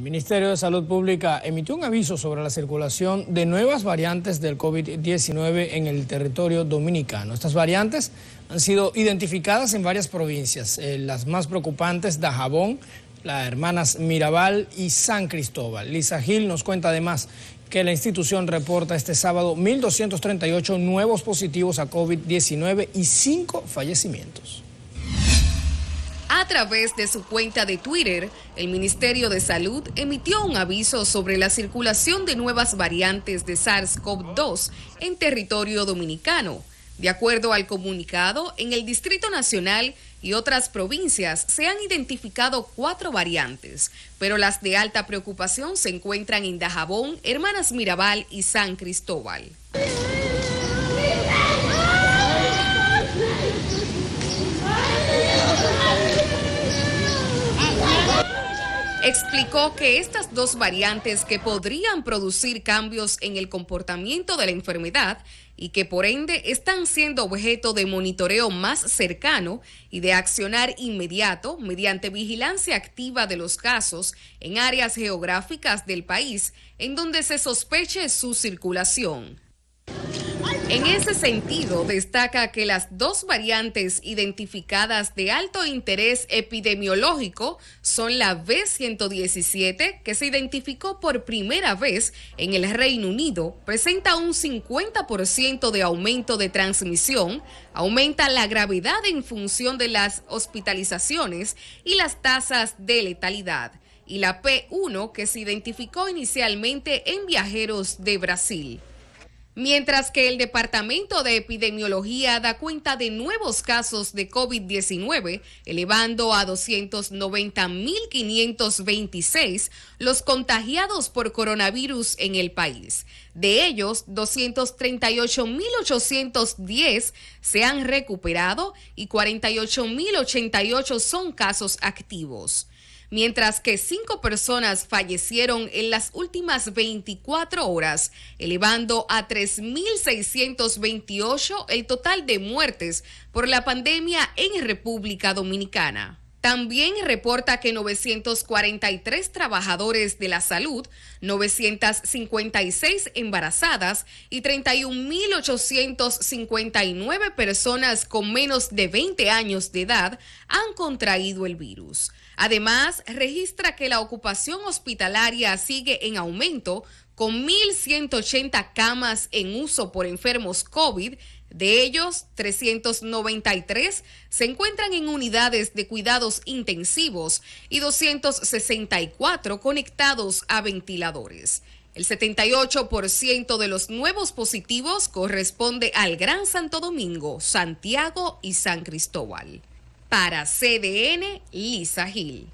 El Ministerio de Salud Pública emitió un aviso sobre la circulación de nuevas variantes del COVID-19 en el territorio dominicano. Estas variantes han sido identificadas en varias provincias, eh, las más preocupantes Dajabón, las hermanas Mirabal y San Cristóbal. Lisa Gil nos cuenta además que la institución reporta este sábado 1.238 nuevos positivos a COVID-19 y 5 fallecimientos. A través de su cuenta de Twitter, el Ministerio de Salud emitió un aviso sobre la circulación de nuevas variantes de SARS-CoV-2 en territorio dominicano. De acuerdo al comunicado, en el Distrito Nacional y otras provincias se han identificado cuatro variantes, pero las de alta preocupación se encuentran en Dajabón, Hermanas Mirabal y San Cristóbal. explicó que estas dos variantes que podrían producir cambios en el comportamiento de la enfermedad y que por ende están siendo objeto de monitoreo más cercano y de accionar inmediato mediante vigilancia activa de los casos en áreas geográficas del país en donde se sospeche su circulación. En ese sentido, destaca que las dos variantes identificadas de alto interés epidemiológico son la B117, que se identificó por primera vez en el Reino Unido, presenta un 50% de aumento de transmisión, aumenta la gravedad en función de las hospitalizaciones y las tasas de letalidad, y la P1, que se identificó inicialmente en viajeros de Brasil. Mientras que el Departamento de Epidemiología da cuenta de nuevos casos de COVID-19, elevando a 290.526 los contagiados por coronavirus en el país. De ellos, 238.810 se han recuperado y 48.088 son casos activos mientras que cinco personas fallecieron en las últimas 24 horas, elevando a 3.628 el total de muertes por la pandemia en República Dominicana. También reporta que 943 trabajadores de la salud, 956 embarazadas y 31.859 personas con menos de 20 años de edad han contraído el virus. Además, registra que la ocupación hospitalaria sigue en aumento con 1.180 camas en uso por enfermos COVID de ellos, 393 se encuentran en unidades de cuidados intensivos y 264 conectados a ventiladores. El 78% de los nuevos positivos corresponde al Gran Santo Domingo, Santiago y San Cristóbal. Para CDN, Lisa Gil.